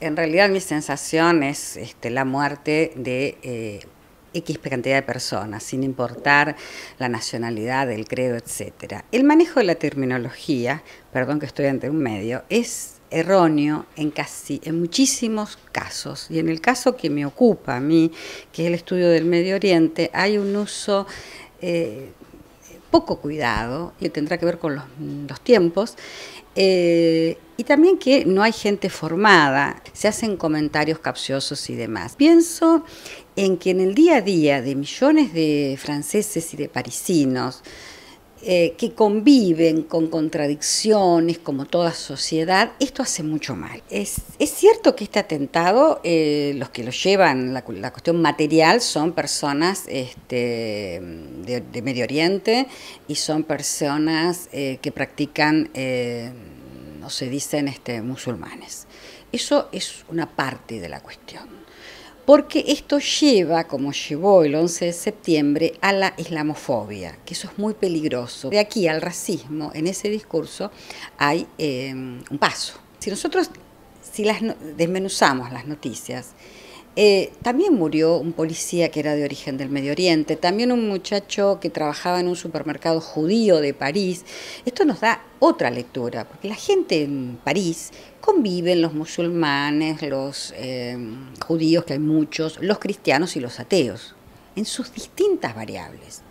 en realidad mi sensación es este, la muerte de eh, X cantidad de personas, sin importar la nacionalidad, el credo, etcétera. El manejo de la terminología, perdón que estoy ante un medio, es erróneo en casi en muchísimos casos y en el caso que me ocupa a mí que es el estudio del Medio Oriente hay un uso eh, poco cuidado, y tendrá que ver con los, tiempos, eh, y también que no hay gente formada, se hacen comentarios capciosos y demás. Pienso en que en el día a día de millones de franceses y de parisinos, eh, que conviven con contradicciones, como toda sociedad, esto hace mucho mal. Es, cierto que este atentado, eh, los que lo llevan, la, cuestión material, son personas este, de, Medio Oriente y son personas eh, que practican, no se dicen este, musulmanes. Eso es una parte de la cuestión porque esto lleva, como llevó el 11 de septiembre, a la islamofobia, que eso es muy peligroso. De aquí al racismo, en ese discurso, hay eh, un paso. Si nosotros, si desmenuzamos las noticias, eh, también murió un policía que era de origen del Medio Oriente, también un muchacho que trabajaba en un supermercado judío de París. Esto nos da otra lectura, porque la gente en París conviven los musulmanes, los em, judíos, que hay muchos, los cristianos y los ateos, en sus distintas variables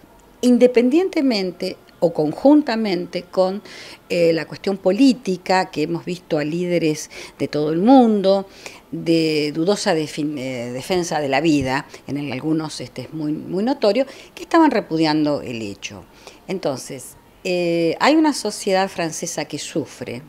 independientemente o conjuntamente con eh, la cuestión política, que hemos visto a líderes de todo el mundo, de dudosa eh, defensa de la vida, en el, algunos este es muy, muy notorio, que estaban repudiando el hecho. Entonces, eh, hay una sociedad francesa que sufre,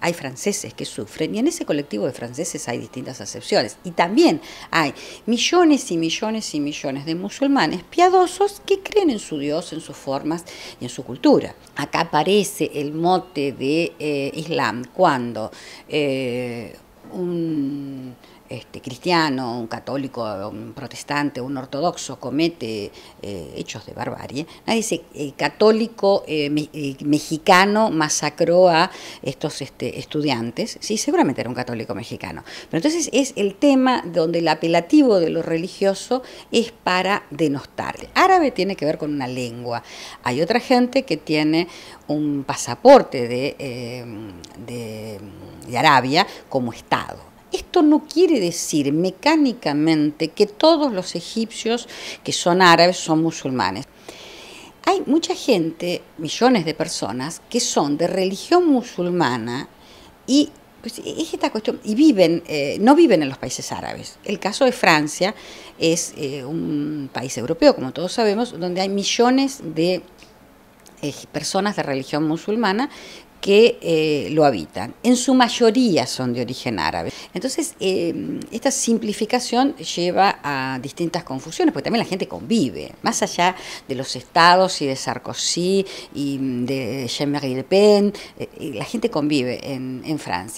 hay franceses que sufren y en ese colectivo de franceses hay distintas acepciones. Y también hay millones y millones y millones de musulmanes piadosos que creen en su Dios, en sus formas y en su cultura. Acá aparece el mote de eh, Islam cuando eh, un este, cristiano, un católico, un protestante, un ortodoxo comete eh, hechos de barbarie. Nadie dice eh, católico eh, mexicano masacró a estos este, estudiantes. Sí, seguramente era un católico mexicano. Pero entonces es el tema donde el apelativo de lo religioso es para denostarle. árabe tiene que ver con una lengua. Hay otra gente que tiene un pasaporte de Arabia como Estado. Esto no quiere decir mecánicamente que todos los egipcios que son árabes son musulmanes. Hay mucha gente, millones de personas, que son de religión musulmana y pues, viven, eh, no viven en los países árabes. El caso de Francia es eh, un país europeo, como todos sabemos, donde hay millones de eh, personas de religión musulmana que eh, lo habitan. En su mayoría son de origen árabe. Entonces, eh, esta simplificación lleva a distintas confusiones, porque también la gente convive, más allá de los estados y de Sarkozy y mm, de Jean-Marie Le Pen, eh, la gente convive en Francia.